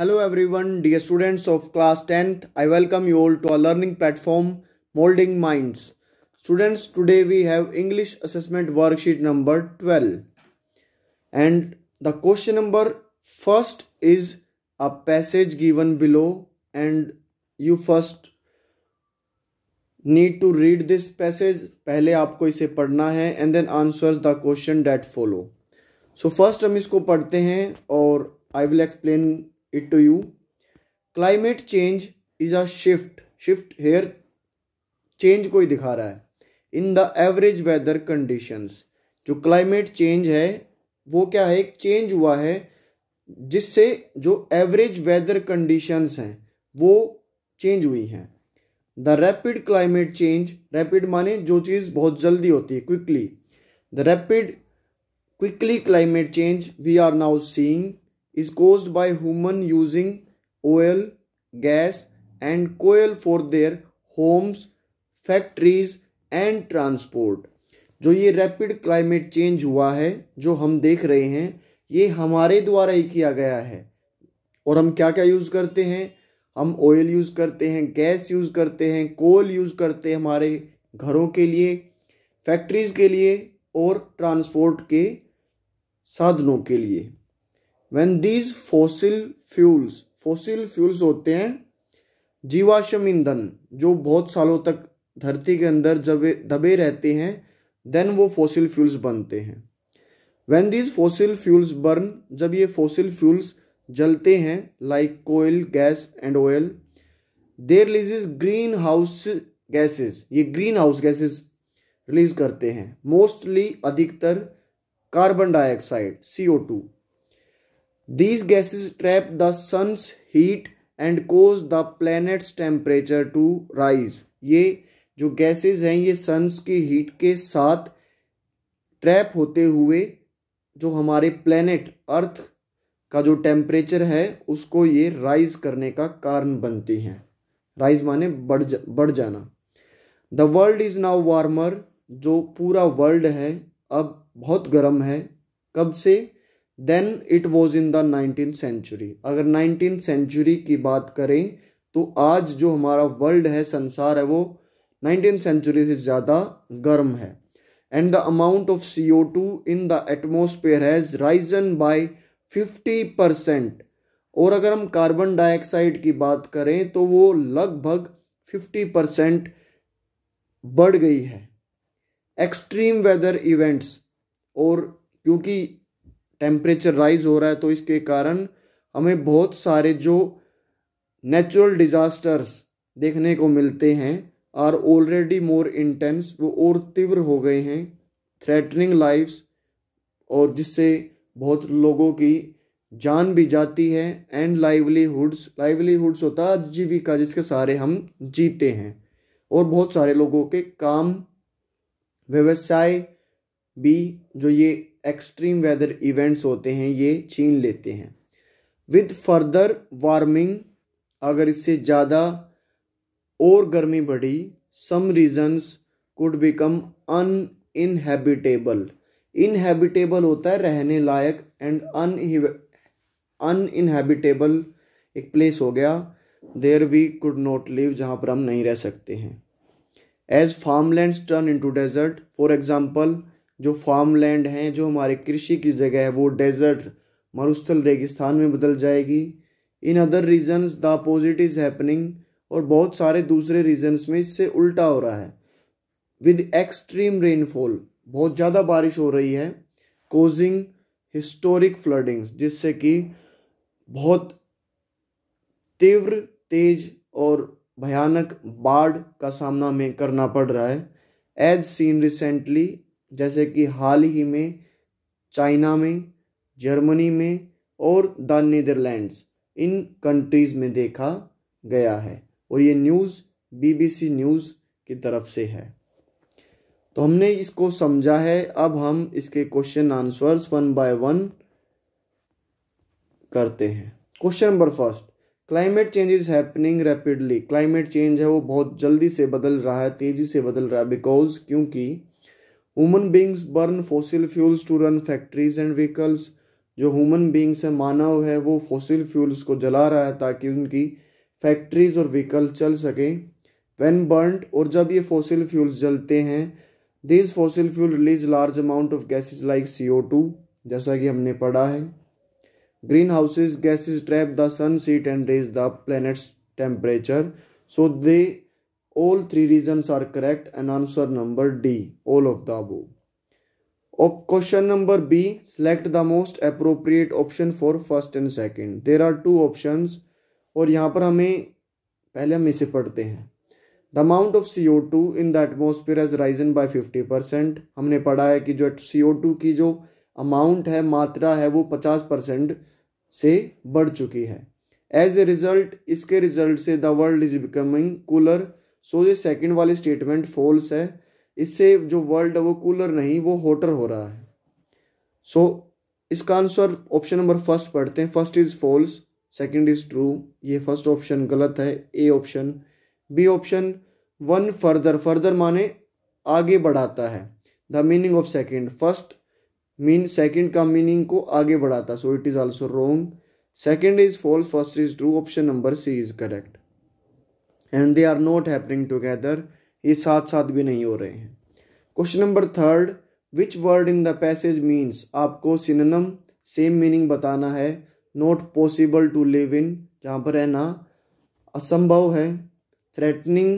Hello everyone dear students of class tenth I welcome you all to a learning platform moulding minds students today we have English assessment worksheet number twelve and the question number first is a passage given below and you first need to read this passage पहले आपको इसे पढ़ना है and then answer the question that follow so first हम इसको पढ़ते हैं और I will explain it to you climate change is a shift shift here change को ही दिखा रहा है in the average weather conditions जो क्लाइमेट चेंज है वो क्या है एक चेंज हुआ है जिससे जो एवरेज वेदर कंडीशंस हैं वो चेंज हुई हैं the rapid climate change rapid माने जो चीज़ बहुत जल्दी होती है quickly the rapid quickly climate change we are now seeing is caused by human using oil, gas and coal for their homes, factories and transport. जो ये रैपिड क्लाइमेट चेंज हुआ है जो हम देख रहे हैं ये हमारे द्वारा ही किया गया है और हम क्या क्या यूज़ करते हैं हम ऑयल यूज़ करते हैं गैस यूज़ करते हैं कोल यूज़ करते हैं हमारे घरों के लिए फैक्ट्रीज़ के लिए और ट्रांसपोर्ट के साधनों के लिए when these fossil fuels fossil fuels होते हैं जीवाश्म ईंधन जो बहुत सालों तक धरती के अंदर दबे दबे रहते हैं देन वो फोसिल फ्यूल्स बनते हैं when these fossil fuels burn जब ये फोसिल फ्यूल्स जलते हैं like coal gas and oil there release greenhouse gases ये ग्रीन हाउस गैसेज रिलीज करते हैं मोस्टली अधिकतर carbon dioxide C O two These gases trap the sun's heat and cause the planet's temperature to rise ये जो gases हैं ये sons की heat के साथ ट्रैप होते हुए जो हमारे प्लैनेट अर्थ का जो टेम्परेचर है उसको ये राइज करने का कारण बनती हैं राइज माने बढ़ जा, बढ़ जाना the world is now warmer जो पूरा वर्ल्ड है अब बहुत गर्म है कब से then it was in the nineteen century अगर नाइनटीन सेंचुरी की बात करें तो आज जो हमारा वर्ल्ड है संसार है वो नाइनटीन सेंचुरी से ज़्यादा गर्म है and the amount of C O two in the atmosphere has risen by fifty percent और अगर हम कार्बन डाइऑक्साइड की बात करें तो वो लगभग फिफ्टी परसेंट बढ़ गई है एक्सट्रीम वेदर इवेंट्स और क्योंकि टेम्परेचर राइज हो रहा है तो इसके कारण हमें बहुत सारे जो नेचुरल डिज़ास्टर्स देखने को मिलते हैं आर ऑलरेडी मोर इंटेंस वो और तीव्र हो गए हैं थ्रेटनिंग लाइफ्स और जिससे बहुत लोगों की जान भी जाती है एंड लाइवलीहुड्स लाइवलीहुड्स होता है आजीविका जिसके सहारे हम जीते हैं और बहुत सारे लोगों के काम व्यवसाय भी जो ये एक्सट्रीम वेदर इवेंट्स होते हैं ये छीन लेते हैं विद फर्दर वार्मिंग अगर इससे ज़्यादा और गर्मी बढ़ी some regions could become uninhabitable inhabitable होता है रहने लायक एंड अन अन इनहेबिटेबल एक प्लेस हो गया there we could not live जहाँ पर हम नहीं रह सकते हैं as farmland turn into desert for example जो फार्म लैंड हैं जो हमारे कृषि की जगह है वो डेजर्ट मरुस्थल रेगिस्तान में बदल जाएगी in other regions the opposite is happening और बहुत सारे दूसरे रीजन्स में इससे उल्टा हो रहा है विद एक्सट्रीम रेनफॉल बहुत ज़्यादा बारिश हो रही है कोजिंग हिस्टोरिक फ्लडिंग्स जिससे कि बहुत तीव्र तेज और भयानक बाढ़ का सामना में करना पड़ रहा है एज सीन रिसेंटली जैसे कि हाल ही में चाइना में जर्मनी में और द नीदरलैंड्स इन कंट्रीज़ में देखा गया है और ये न्यूज़ बीबीसी न्यूज़ की तरफ से है तो हमने इसको समझा है अब हम इसके question answers one by one करते हैं question number first climate change is happening rapidly climate change है वो बहुत जल्दी से बदल रहा है तेज़ी से बदल रहा है बिकॉज क्योंकि human beings burn fossil fuels to run factories and vehicles जो ह्यूमन बींग्स है मानव है वो फॉसिल फ्यूल्स को जला रहा है ताकि उनकी फैक्ट्रीज और व्हीकल चल सकें वैन बर्नड और जब ये फॉसिल फ्यूल्स जलते हैं this fossil fuel release large amount of gases like C O two जैसा कि हमने पढ़ा है green houses gases trap the sun's heat and raise the planet's temperature so they All three reasons are correct and answer number D, all of the above. Op question number B, select the most appropriate option for first and second. There are two options और यहाँ पर हमें पहले हम इसे पढ़ते हैं the amount of C O two in the atmosphere has risen by fifty percent हमने पढ़ा है कि जो सी ओ टू की जो अमाउंट है मात्रा है वो पचास परसेंट से बढ़ चुकी है एज ए रिजल्ट इसके रिजल्ट से the world is becoming cooler so ये सेकंड वाली स्टेटमेंट फॉल्स है इससे जो वर्ल्ड है वो कूलर नहीं वो होटर हो रहा है सो so, इसका आंसर ऑप्शन नंबर फर्स्ट पढ़ते हैं first is false second is true ये फर्स्ट ऑप्शन गलत है A option B option one further further माने आगे बढ़ाता है the meaning of second first mean second का मीनिंग को आगे बढ़ाता so it is also wrong second is false first is true option number C is correct and they are not happening together ये साथ साथ भी नहीं हो रहे हैं question number third which word in the passage means आपको synonym same meaning बताना है not possible to live in जहाँ पर रहना असंभव है थ्रेटनिंग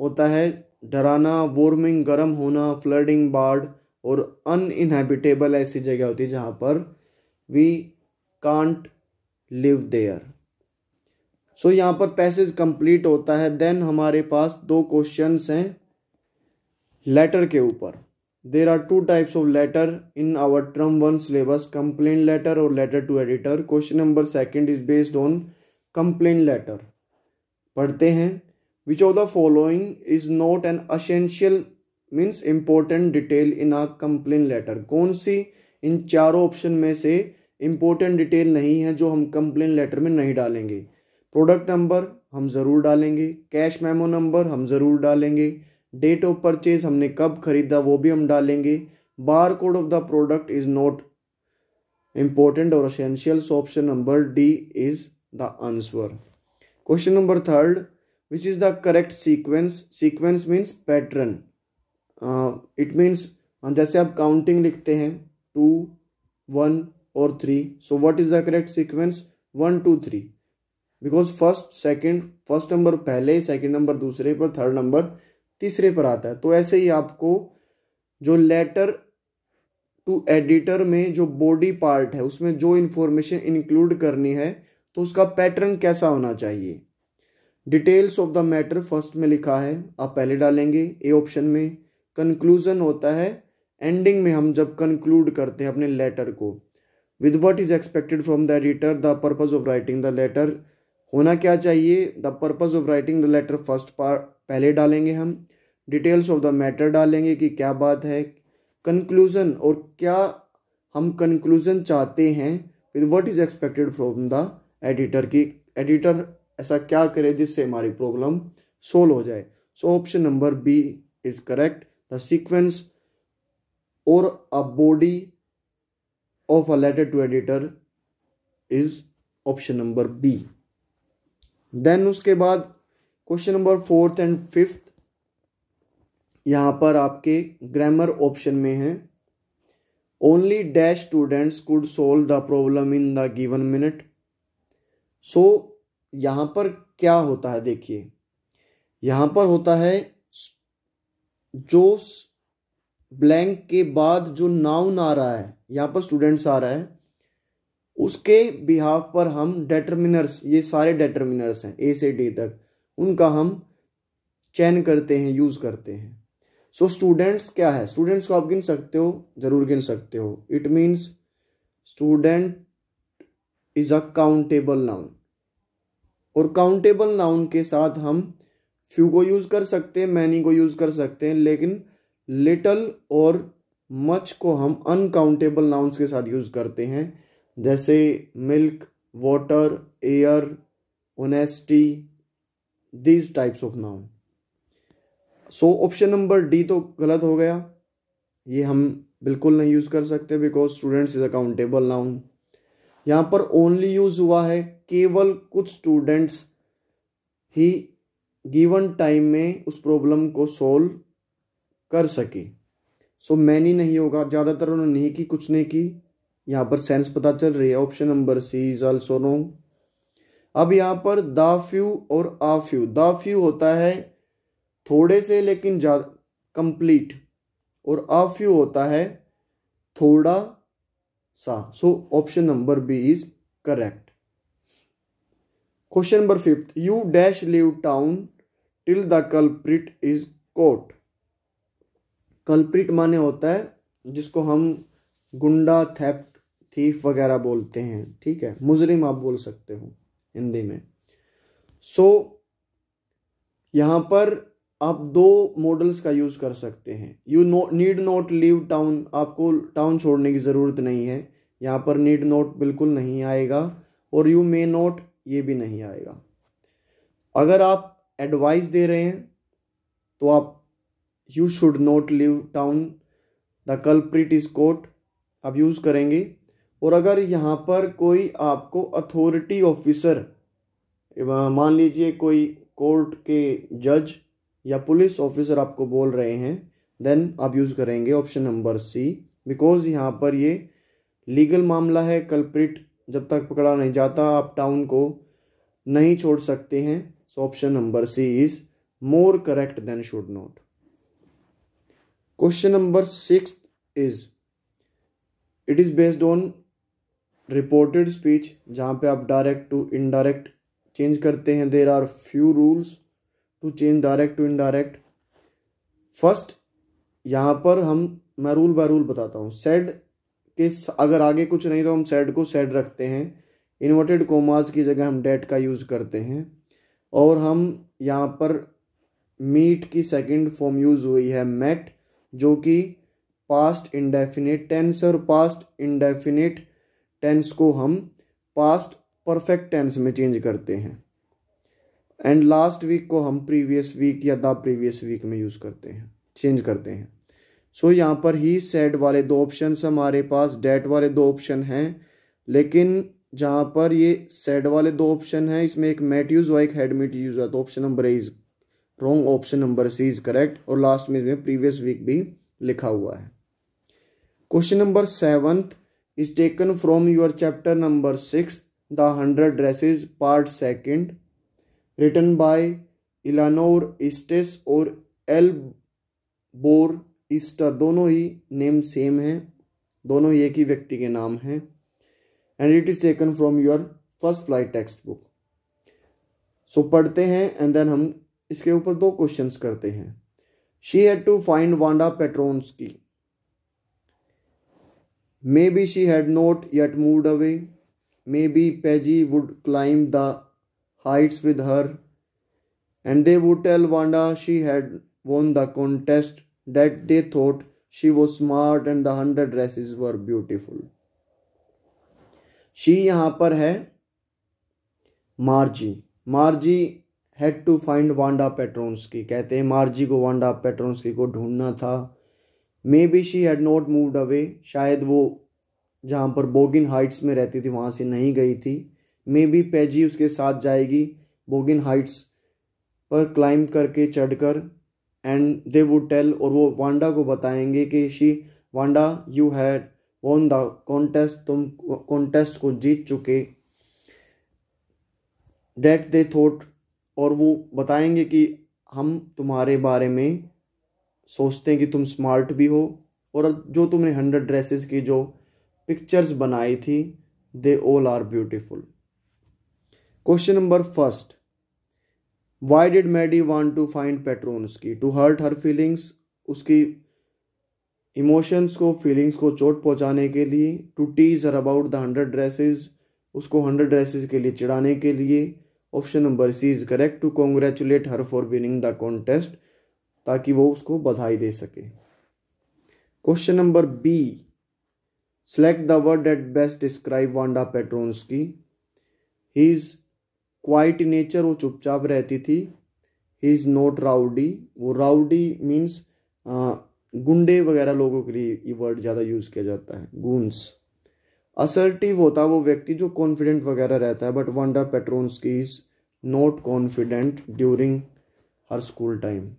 होता है डराना वार्मिंग गर्म होना फ्लडिंग बाढ़ और अनइनहेबिटेबल ऐसी जगह होती है जहाँ पर we can't live there so so, यहाँ पर पैसेज कंप्लीट होता है देन हमारे पास दो क्वेश्चंस हैं लेटर के ऊपर there are two types of letter in our term one syllabus complain letter और letter to editor question number second is based on complain letter पढ़ते हैं which of the following is not an essential means important detail in a complain letter कौन सी इन चारों option में से important detail नहीं है जो हम कंप्लेन लेटर में नहीं डालेंगे प्रोडक्ट नंबर हम ज़रूर डालेंगे कैश मेमो नंबर हम ज़रूर डालेंगे डेट ऑफ परचेज हमने कब खरीदा वो भी हम डालेंगे bar code of the product is not important और essentials option number D is the answer question number third which is the correct sequence sequence means pattern it means जैसे आप काउंटिंग लिखते हैं टू वन और three so what is the correct sequence one two three because first second first number पहले second number दूसरे पर third number तीसरे पर आता है तो ऐसे ही आपको जो लेटर टू एडिटर में जो बॉडी पार्ट है उसमें जो इन्फॉर्मेशन इंक्लूड करनी है तो उसका पैटर्न कैसा होना चाहिए details of the matter first में लिखा है आप पहले डालेंगे ए ऑप्शन में कंक्लूजन होता है एंडिंग में हम जब कंक्लूड करते हैं अपने लेटर को with what is expected from the editor the purpose of writing the letter होना क्या चाहिए the purpose of writing the letter first part पहले डालेंगे हम डिटेल्स ऑफ द मैटर डालेंगे कि क्या बात है कंक्लूज़न और क्या हम कंक्लूज़न चाहते हैं with what is expected from the editor की एडिटर ऐसा क्या करे जिससे हमारी प्रॉब्लम सोल्व हो जाए so option number B is correct the sequence और a body of a letter to editor is option number B then उसके बाद question number fourth and fifth यहाँ पर आपके ग्रामर ऑप्शन में है only dash students could solve the problem in the given minute so यहाँ पर क्या होता है देखिए यहाँ पर होता है जो ब्लैंक के बाद जो नाउन आ रहा है यहाँ पर स्टूडेंट्स आ रहा है उसके बिहाफ पर हम डेटर्मिनर्स ये सारे डेटर्मिनर्स हैं ए से डी तक उनका हम चैन करते हैं यूज़ करते हैं सो so, स्टूडेंट्स क्या है स्टूडेंट्स को आप गिन सकते हो ज़रूर गिन सकते हो it means student is a countable noun और काउंटेबल नाउन के साथ हम फ्यू को यूज़ कर सकते हैं मैनी को यूज़ कर सकते हैं लेकिन लिटल और मच को हम अनकाउंटेबल नाउन्स के साथ यूज़ करते हैं जैसे milk water air honesty these types of noun so option number D तो गलत हो गया ये हम बिल्कुल नहीं यूज़ कर सकते because students is accountable noun यहाँ पर ओनली यूज हुआ है केवल कुछ स्टूडेंट्स ही गिवन टाइम में उस प्रॉब्लम को सोल्व कर सके सो so, मैनी नहीं होगा ज़्यादातर उन्होंने नहीं की कुछ नहीं की यहाँ पर सेंस पता चल रही है option number C is also wrong अब यहाँ पर दाफ्यू और आफ्यू दाफ्यू होता है थोड़े से लेकिन ज़्यादा कंप्लीट और आफ्यू होता है थोड़ा सा so option number B is correct question number fifth you dash leave town till the culprit is caught culprit माने होता है जिसको हम गुंडा थेप्ट थीफ वगैरह बोलते हैं ठीक है मुजरिम आप बोल सकते हो हिंदी में सो so, यहाँ पर आप दो मॉडल्स का यूज़ कर सकते हैं you no need not leave town आपको टाउन छोड़ने की ज़रूरत नहीं है यहाँ पर नीड नॉट बिल्कुल नहीं आएगा और यू मे नॉट ये भी नहीं आएगा अगर आप एडवाइस दे रहे हैं तो आप you should not leave town the culprit is caught आप यूज़ करेंगे और अगर यहाँ पर कोई आपको अथॉरिटी ऑफिसर मान लीजिए कोई कोर्ट के जज या पुलिस ऑफिसर आपको बोल रहे हैं देन आप यूज़ करेंगे ऑप्शन नंबर सी बिकॉज यहाँ पर ये लीगल मामला है कल्प्रिट जब तक पकड़ा नहीं जाता आप टाउन को नहीं छोड़ सकते हैं so option number C is more correct than should not question number six is it is based on reported speech जहाँ पे आप डायरेक्ट टू इनडायरेक्ट चेंज करते हैं there are few rules to change direct to indirect first यहाँ पर हम मैं rule by rule बताता हूँ सेड के अगर आगे कुछ नहीं तो हम सेड को सेड रखते हैं इन्वर्टेड कोमास की जगह हम डेट का यूज़ करते हैं और हम यहाँ पर मीट की सेकंड फॉर्म यूज़ हुई है मेट जो कि पास्ट इंडेफिनेट टेंस और पास्ट इंडेफिनेट टेंस को हम पास्ट परफेक्ट टेंस में चेंज करते हैं एंड लास्ट वीक को हम प्रीवियस वीक या द प्रीवियस वीक में यूज़ करते हैं चेंज करते हैं सो so, यहाँ पर ही सेड वाले दो ऑप्शन हमारे पास डेट वाले दो ऑप्शन हैं लेकिन जहाँ पर ये सेड वाले दो ऑप्शन हैं इसमें एक मेट यूज़ हुआ एक हेड यूज़ हुआ तो option number A is wrong option number C is correct और लास्ट में इसमें प्रीवियस वीक भी लिखा हुआ है question number seventh is taken from your chapter number 6 the 100 dresses part 2nd written by Eleanor Estes और एल बोर ईस्टर दोनों ही नेम सेम हैं दोनों ही एक ही व्यक्ति के नाम हैं and it is taken from your first flight textbook so पढ़ते हैं एंड देन हम इसके ऊपर दो क्वेश्चंस करते हैं she had to find Wanda patrons की maybe she had not yet moved away maybe Peggy would climb the heights with her and they would tell Wanda she had won the contest that they thought she was smart and the hundred dresses were beautiful she यहाँ पर है Margie Margie had to find Wanda patrons की कहते हैं मार्जी को Wanda patrons की को ढूंढना था maybe she had not moved away शायद वो जहाँ पर बोगिन हाइट्स में रहती थी वहाँ से नहीं गई थी मे बी पैजी उसके साथ जाएगी बोगिन हाइट्स पर क्लाइंब करके चढ़कर एंड दे वुड टेल और वो वांडा को बताएंगे कि she Wanda you had won the contest तुम कॉन्टेस्ट को जीत चुके डेट दे थोट और वो बताएंगे कि हम तुम्हारे बारे में सोचते हैं कि तुम स्मार्ट भी हो और जो तुमने हंड्रेड ड्रेसेस की जो पिक्चर्स बनाई थी they all are beautiful question number first why did Maddie want to find Petronski to hurt her feelings उसकी इमोशंस को फीलिंग्स को चोट पहुंचाने के लिए to tease her about the hundred dresses उसको हंड्रेड ड्रेसेस के लिए चिढ़ाने के लिए option number C is correct to congratulate her for winning the contest ताकि वो उसको बधाई दे सके question number B select the word that best describe Wanda patrons Petronski he is quiet nature वो चुपचाप रहती थी ही इज़ नॉट राउडी वो राउडी मीन्स गुंडे वगैरह लोगों के लिए ये वर्ड ज़्यादा यूज़ किया जाता है गूंस असर्टिव होता है वो व्यक्ति जो कॉन्फिडेंट वगैरह रहता है but Wanda patrons Petronski is not confident during her school time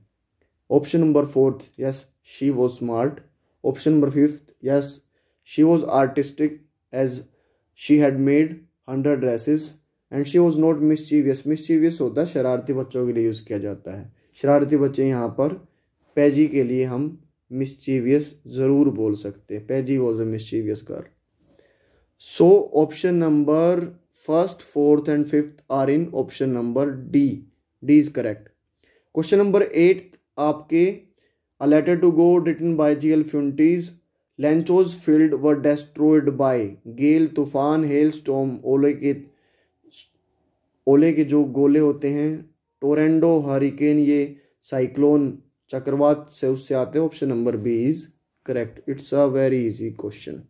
Option number fourth, yes, she was smart. Option number fifth, yes, she was artistic as she had made hundred dresses and she was not mischievous mischievous होता है शरारती बच्चों के लिए use किया जाता है शरारती बच्चे यहाँ पर पैजी के लिए हम मिसचीवियस ज़रूर बोल सकते हैं Peggy was a mischievous girl so option number first fourth and fifth are in option number D D is correct question number eight आपके a letter to God written by G L Fuentes Lencho's field was destroyed bye गेल तूफान hello स्टोम ओले के ओले के जो गोले होते हैं टोरेंडो हरिकेन ये साइक्लोन चक्रवात से उससे आते हैं option number B is correct it's a very easy question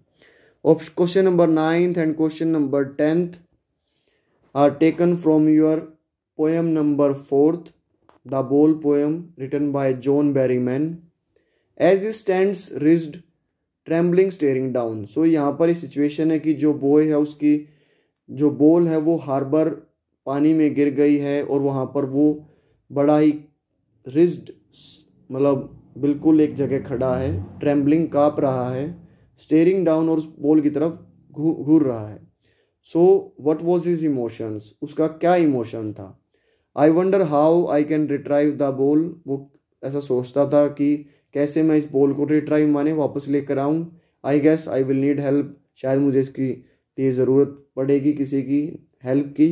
question number ninth and question number tenth are taken from your poem number fourth the ball poem written by John Berryman. As a stand rigid trembling staring down so यहाँ पर situation है कि जो बोय है उसकी जो बोल है वो हार्बर पानी में गिर गई है और वहाँ पर वो बड़ा ही रिज्ड मतलब बिल्कुल एक जगह खड़ा है ट्रेम्बलिंग काँप रहा है स्टेयरिंग डाउन और उस बोल की तरफ घूर रहा है so what was his emotions उसका क्या इमोशन था I wonder how I can retrieve the ball वो ऐसा सोचता था कि कैसे मैं इस बॉल को रिट्राइव माने वापस लेकर आऊँ I guess I will need help शायद मुझे इसकी लिए ज़रूरत पड़ेगी किसी की हेल्प की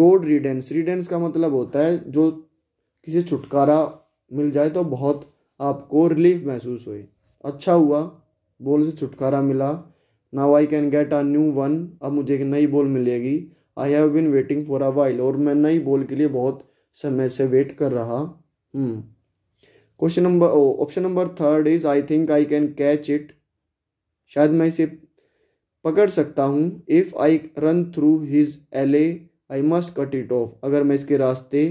गोड रीडेंस रीडेंस का मतलब होता है जो किसी छुटकारा मिल जाए तो बहुत आपको रिलीफ महसूस हुई अच्छा हुआ बॉल से छुटकारा मिला now I can get a new one अब मुझे एक नई बॉल मिलेगी I have been waiting for a while और मैं नई बॉल के लिए बहुत समय से वेट कर रहा हूँ question number oh option number third is I think I can catch it शायद मैं इसे पकड़ सकता हूँ if I run through his L A I must cut it off अगर मैं इसके रास्ते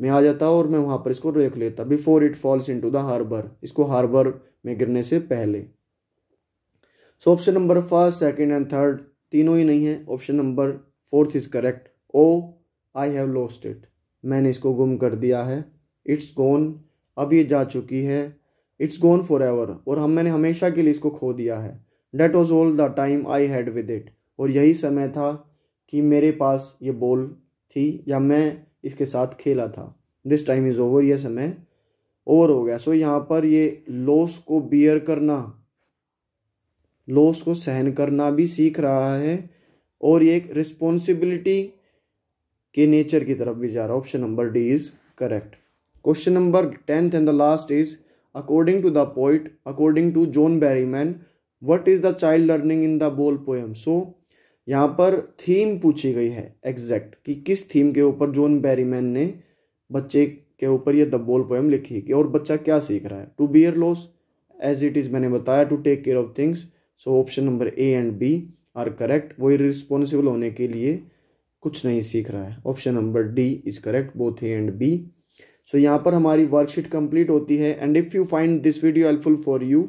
में आ जाता और मैं वहाँ पर इसको रोक लेता before it falls into the harbour इसको हार्बर में गिरने से पहले so option number first second and third तीनों ही नहीं है option number fourth is correct oh I have lost it मैंने इसको गुम कर दिया है इट्स गोन अब ये जा चुकी है इट्स गोन फॉर एवर और हम मैंने हमेशा के लिए इसको खो दिया है that was all the time I had with it और यही समय था कि मेरे पास ये बॉल थी या मैं इसके साथ खेला था दिस टाइम इज़ ओवर यह समय ओवर हो गया सो so, यहाँ पर ये लॉस को बियर करना लॉस को सहन करना भी सीख रहा है और ये एक रिस्पॉन्सिबिलिटी के नेचर की तरफ भी जा रहा है option number D is correct question number tenth and the last is according to the poet according to John Berryman what is the child learning in the ball poem so यहाँ पर theme पूछी गई है exact कि किस theme के ऊपर John Berryman ने बच्चे के ऊपर ये द बोल पोएम लिखी कि और बच्चा क्या सीख रहा है to bear loss as it is मैंने बताया to take care of things so option number A and B are correct वो इिस्पॉन्सिबल होने के लिए कुछ नहीं सीख रहा है option number D is correct both A and B so यहाँ पर हमारी वर्कशीट कंप्लीट होती है and if you find this video helpful for you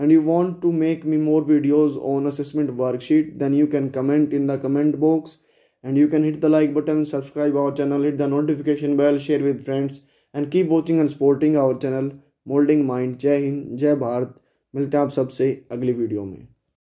and you want to make me more videos on assessment worksheet then you can comment in the comment box and you can hit the like button subscribe our channel hit the notification bell share with friends and keep watching and supporting our channel moulding mind जय हिंद जय भारत मिलते हैं आप सबसे अगली video में